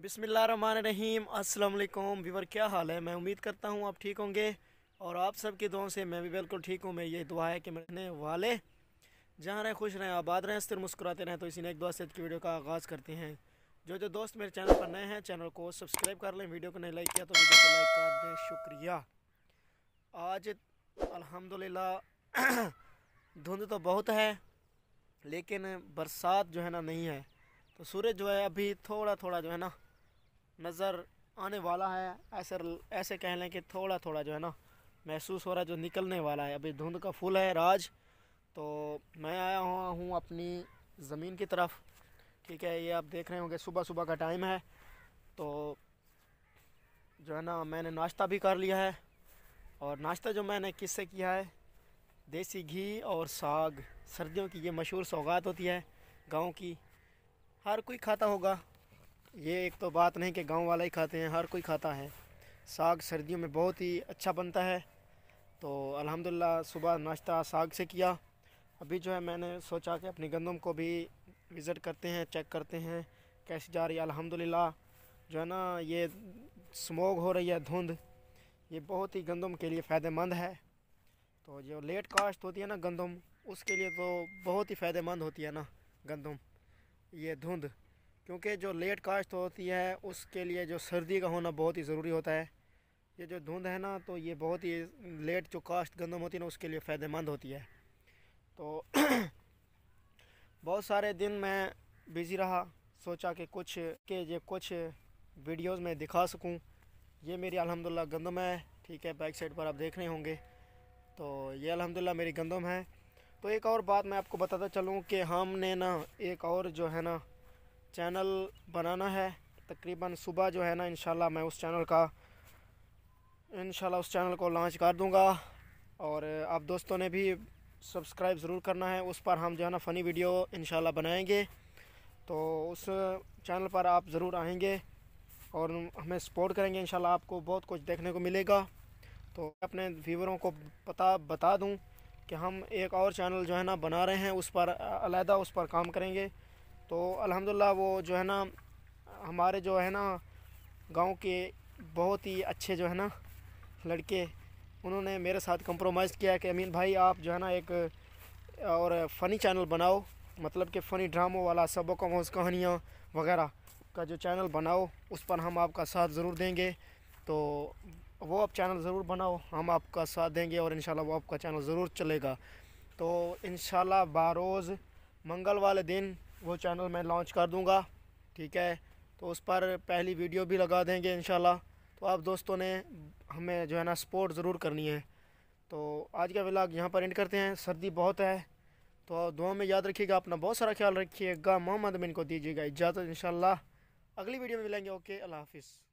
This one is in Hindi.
रहीम असलकुम वीवर क्या हाल है मैं उम्मीद करता हूँ आप ठीक होंगे और आप सबकी दुआओं से मैं भी बिल्कुल ठीक हूँ मैं ये दुआ है कि मैंने वाले जहाँ रहें खुश रहें आबाद रहें सिर मुस्कुराते रहें तो इसी ने एक दुआ से की वीडियो का आगाज़ करते हैं जो जो दोस्त मेरे चैनल पर नए हैं चैनल को सब्सक्राइब कर लें वीडियो को नहीं लाइक किया तो वीडियो को लाइक कर दें शुक्रिया आज अलहमदिल्ला धुंध तो बहुत है लेकिन बरसात जो है ना नहीं है तो सूरज जो है अभी थोड़ा थोड़ा जो है ना नज़र आने वाला है ऐसे ऐसे कह लें कि थोड़ा थोड़ा जो है ना महसूस हो रहा है जो निकलने वाला है अभी धुंध का फूल है राज तो मैं आया हुआ हूँ अपनी ज़मीन की तरफ ठीक है ये आप देख रहे होंगे सुबह सुबह का टाइम है तो जो है ना मैंने नाश्ता भी कर लिया है और नाश्ता जो मैंने किससे किया है देसी घी और साग सर्दियों की ये मशहूर सौगात होती है गांव की हर कोई खाता होगा ये एक तो बात नहीं कि गांव वाला ही खाते हैं हर कोई खाता है साग सर्दियों में बहुत ही अच्छा बनता है तो अल्हम्दुलिल्लाह सुबह नाश्ता साग से किया अभी जो है मैंने सोचा कि अपनी गंदम को भी विज़िट करते हैं चेक करते हैं कैसे जा रही है अल्हम्दुलिल्लाह जो है ना ये स्मोग हो रही है धुंध ये बहुत ही गंदम के लिए फ़ायदेमंद है तो जो लेट काश्त होती है ना गंदम उसके लिए तो बहुत ही फ़ायदेमंद होती है ना गंदम ये धुंध क्योंकि जो लेट काश्त होती है उसके लिए जो सर्दी का होना बहुत ही ज़रूरी होता है ये जो धुंध है ना तो ये बहुत ही लेट जो काश्त गंदम होती है ना उसके लिए फ़ायदेमंद होती है तो बहुत सारे दिन मैं बिज़ी रहा सोचा कि कुछ के ये कुछ वीडियोस में दिखा सकूं ये मेरी अल्हम्दुलिल्लाह गंदम है ठीक है बैक साइड पर आप देख रहे होंगे तो ये अल्हम्दुलिल्लाह मेरी गंदम है तो एक और बात मैं आपको बताता चलूँ कि हमने ना एक और जो है ना चैनल बनाना है तकरीबन सुबह जो है ना इन मैं उस चैनल का इन उस चैनल को लॉन्च कर दूँगा और आप दोस्तों ने भी सब्सक्राइब ज़रूर करना है उस पर हम जो है ना फ़नी वीडियो इन बनाएंगे तो उस चैनल पर आप ज़रूर आएंगे और हमें सपोर्ट करेंगे इन आपको बहुत कुछ देखने को मिलेगा तो अपने व्यूवरों को पता बता दूँ कि हम एक और चैनल जो है ना बना रहे हैं उस पर अलहदा उस पर काम करेंगे तो अल्हम्दुलिल्लाह वो जो है ना हमारे जो है ना गांव के बहुत ही अच्छे जो है ना लड़के उन्होंने मेरे साथ कंप्रोमाइज़ किया कि अमीन भाई आप जो है ना एक और फ़नी चैनल बनाओ मतलब कि फ़नी ड्रामों वाला सबक मोज कहानियाँ वगैरह का जो चैनल बनाओ उस पर हम आपका साथ ज़रूर देंगे तो वो आप चैनल ज़रूर बनाओ हम आपका साथ देंगे और इन वो आपका चैनल ज़रूर चलेगा तो इन बारोज़ मंगल वाले दिन वो चैनल मैं लॉन्च कर दूँगा ठीक है तो उस पर पहली वीडियो भी लगा देंगे इन तो आप दोस्तों ने हमें जो है ना सपोर्ट ज़रूर करनी है तो आज का व्लाग यहाँ पर एंड करते हैं सर्दी बहुत है तो दुआ में याद रखिएगा अपना बहुत सारा ख्याल रखिएगा मोहम्मद अमीन को दीजिएगा इजाज़त इन अगली वीडियो में मिलेंगे ओके अल्लाह हाफिज़